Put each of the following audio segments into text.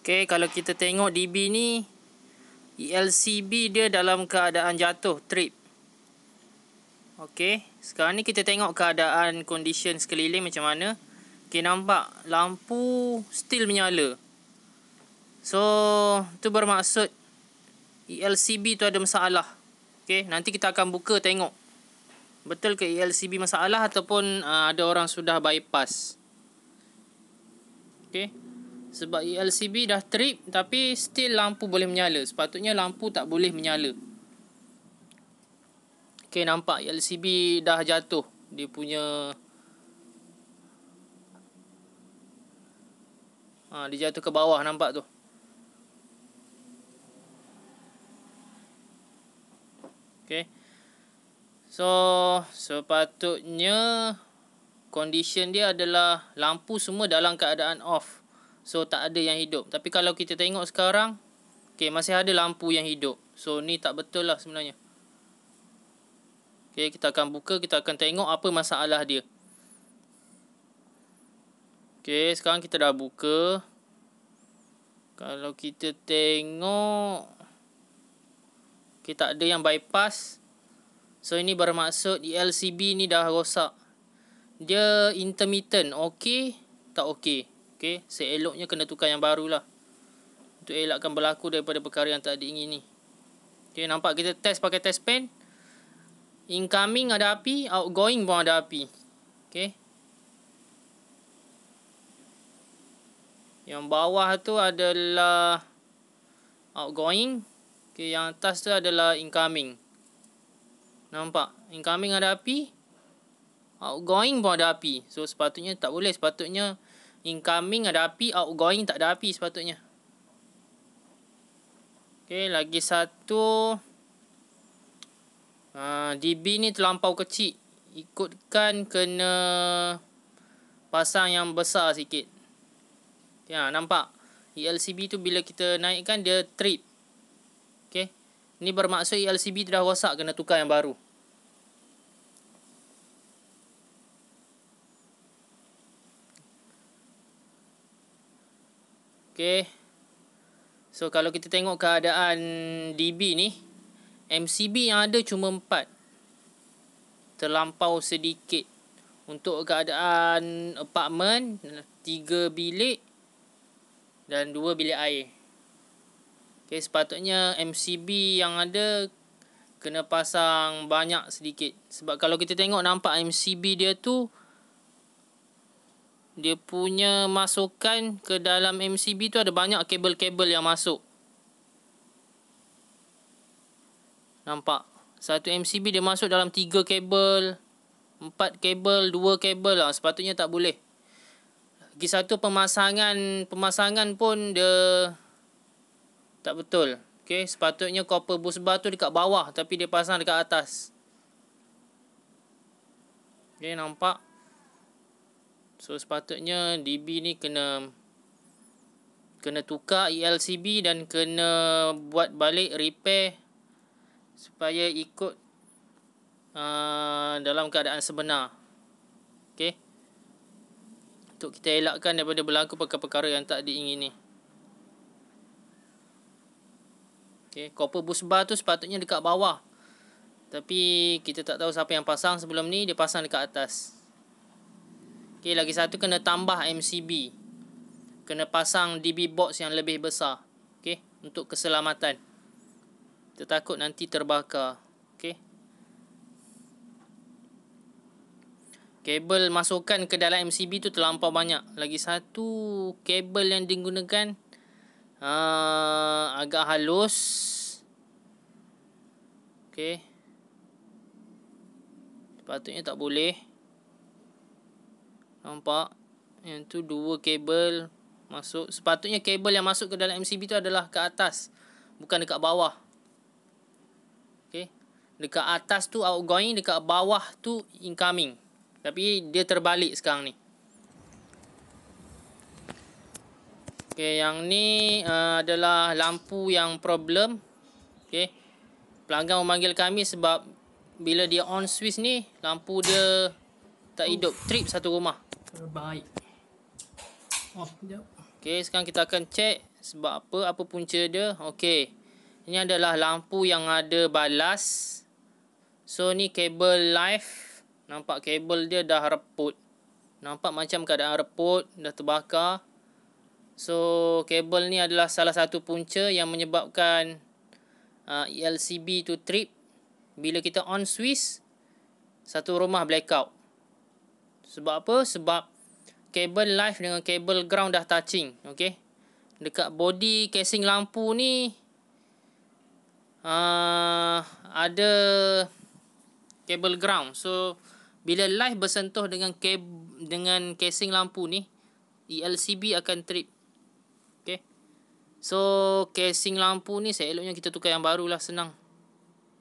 Okey, kalau kita tengok DB ni ELCB dia dalam keadaan jatuh, trip. Okey, sekarang ni kita tengok keadaan condition sekeliling macam mana. Okey, nampak lampu still menyala. So, tu bermaksud ELCB tu ada masalah. Okey, nanti kita akan buka tengok betul ke ELCB masalah ataupun uh, ada orang sudah bypass. Okey sebab e LCB dah trip tapi still lampu boleh menyala sepatutnya lampu tak boleh menyala ok nampak e LCB dah jatuh dia punya ha, dia jatuh ke bawah nampak tu ok so sepatutnya condition dia adalah lampu semua dalam keadaan off So tak ada yang hidup Tapi kalau kita tengok sekarang Okay masih ada lampu yang hidup So ni tak betul lah sebenarnya Okay kita akan buka Kita akan tengok apa masalah dia Okay sekarang kita dah buka Kalau kita tengok kita okay, ada yang bypass So ini bermaksud LCB ni dah rosak Dia intermittent Okay Tak okay Okey, seeloknya kena tukar yang baru lah. Untuk elakkan berlaku daripada perkara yang tak diingini. Okey, nampak kita test pakai test pen. Incoming ada api, outgoing pun ada api. Okey. Yang bawah tu adalah outgoing. Okey, yang atas tu adalah incoming. Nampak? Incoming ada api. Outgoing pun ada api. So, sepatutnya tak boleh. Sepatutnya Incoming ada api, outgoing tak ada api sepatutnya. Okay, lagi satu. Uh, ha, DB ni terlampau kecil. Ikutkan kena pasang yang besar sikit. Okay, ha, nampak? ELCB tu bila kita naikkan dia trip. okay, Ni bermaksud ELCB tu dah rosak kena tukar yang baru. Okay. So kalau kita tengok keadaan DB ni. MCB yang ada cuma 4. Terlampau sedikit. Untuk keadaan apartmen. 3 bilik. Dan 2 bilik air. Okay. Sepatutnya MCB yang ada. Kena pasang banyak sedikit. Sebab kalau kita tengok nampak MCB dia tu. Dia tu dia punya masukan ke dalam MCB tu ada banyak kabel-kabel yang masuk. Nampak? Satu MCB dia masuk dalam tiga kabel, empat kabel, dua kabel lah. Sepatutnya tak boleh. Lagi satu pemasangan, pemasangan pun dia tak betul. Okay, sepatutnya copper bus bar tu dekat bawah tapi dia pasang dekat atas. Okay, nampak? So sepatutnya DB ni kena kena tukar ELCB dan kena buat balik repair supaya ikut uh, dalam keadaan sebenar. Okey. Untuk kita elakkan daripada berlaku perkara-perkara yang tak diingini. Okey, copper bus bar tu sepatutnya dekat bawah. Tapi kita tak tahu siapa yang pasang sebelum ni, dia pasang dekat atas. Okey, lagi satu kena tambah MCB. Kena pasang DB box yang lebih besar. Okey, untuk keselamatan. Kita takut nanti terbakar. Okey. Kabel masukan ke dalam MCB tu terlampau banyak. Lagi satu kabel yang digunakan uh, agak halus. Okey. Sepatutnya tak boleh nampak yang tu dua kabel masuk sepatutnya kabel yang masuk ke dalam MCB tu adalah ke atas bukan dekat bawah Okay, dekat atas tu outgoing dekat bawah tu incoming tapi dia terbalik sekarang ni Okay, yang ni uh, adalah lampu yang problem Okay, pelanggan memanggil kami sebab bila dia on switch ni lampu dia tak hidup trip satu rumah terbaik. Oh, jap. Okey, sekarang kita akan cek sebab apa apa punca dia. Okey. Ini adalah lampu yang ada balas. So ni kabel live. Nampak kabel dia dah reput. Nampak macam keadaan reput, dah terbakar. So kabel ni adalah salah satu punca yang menyebabkan uh, LCB tu trip bila kita on switch satu rumah blackout. Sebab apa? Sebab kabel live dengan kabel ground dah touching. Okay. Dekat body casing lampu ni. Uh, ada kabel ground. So, bila live bersentuh dengan kab dengan casing lampu ni. ELCB akan trip. Okay. So, casing lampu ni saya eloknya kita tukar yang baru lah senang.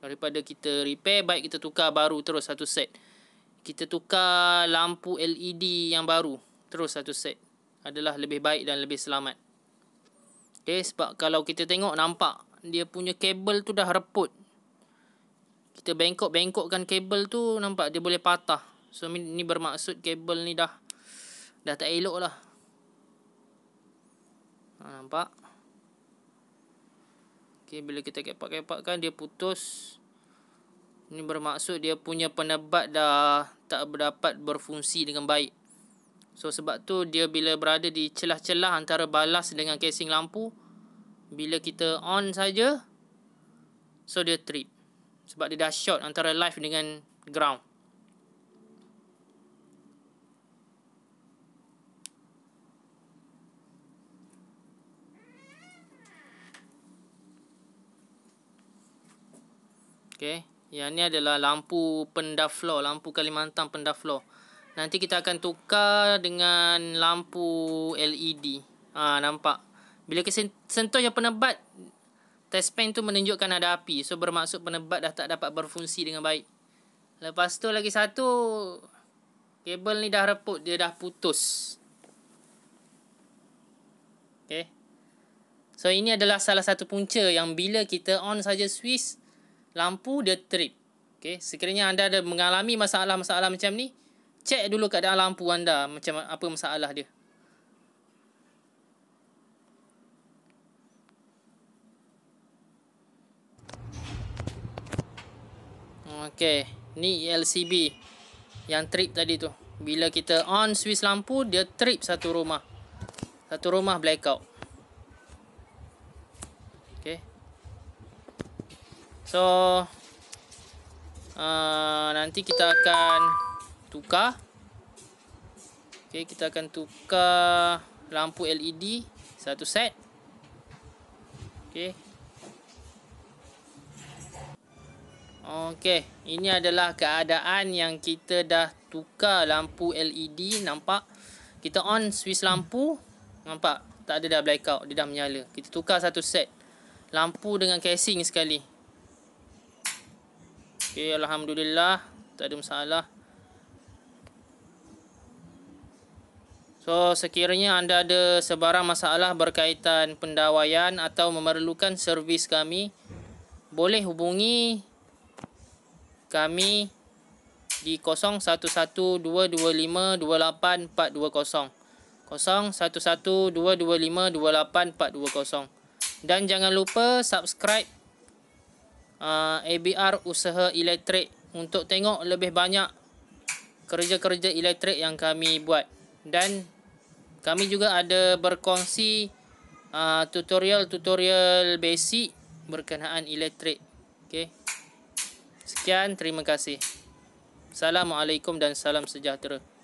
Daripada kita repair, baik kita tukar baru terus satu set. Okay kita tukar lampu LED yang baru terus satu set adalah lebih baik dan lebih selamat. Okay, sebab kalau kita tengok nampak dia punya kabel tu dah reput. Kita bengkok-bengkokkan kabel tu nampak dia boleh patah. So ni bermaksud kabel ni dah dah tak elok lah. Ha, nampak? Okay, bila kita kepak-kepakkan dia putus. Ini bermaksud dia punya penebat dah tak dapat berfungsi dengan baik. So sebab tu dia bila berada di celah-celah antara balas dengan casing lampu, bila kita on saja, so dia trip. Sebab dia dah short antara live dengan ground. Okay. Yang ni adalah lampu pendah floor. Lampu Kalimantan pendah floor. Nanti kita akan tukar dengan lampu LED. Ha, nampak? Bila kita sentuh yang penebat, test pen tu menunjukkan ada api. So, bermaksud penebat dah tak dapat berfungsi dengan baik. Lepas tu lagi satu, kabel ni dah reput. Dia dah putus. Okay. So, ini adalah salah satu punca yang bila kita on saja switch, lampu dia trip. Okey, sekiranya anda ada mengalami masalah-masalah macam ni, cek dulu keadaan lampu anda macam apa masalah dia. Okey, ni LCB yang trip tadi tu. Bila kita on switch lampu, dia trip satu rumah. Satu rumah blackout. So uh, Nanti kita akan Tukar okay, Kita akan tukar Lampu LED Satu set Okay Okay, ini adalah keadaan yang kita dah tukar lampu LED, nampak? Kita on switch lampu, nampak? Tak ada dah blackout, dia dah menyala. Kita tukar satu set. Lampu dengan casing sekali. Okey, alhamdulillah. Tak ada masalah. So, sekiranya anda ada sebarang masalah berkaitan pendawaian atau memerlukan servis kami, boleh hubungi kami di 011 225 Dan jangan lupa subscribe ABR ah, usaha elektrik untuk tengok lebih banyak kerja-kerja elektrik yang kami buat dan kami juga ada berkongsi ah, tutorial-tutorial uh, basic berkenaan elektrik. Okay. Sekian, terima kasih. Assalamualaikum dan salam sejahtera.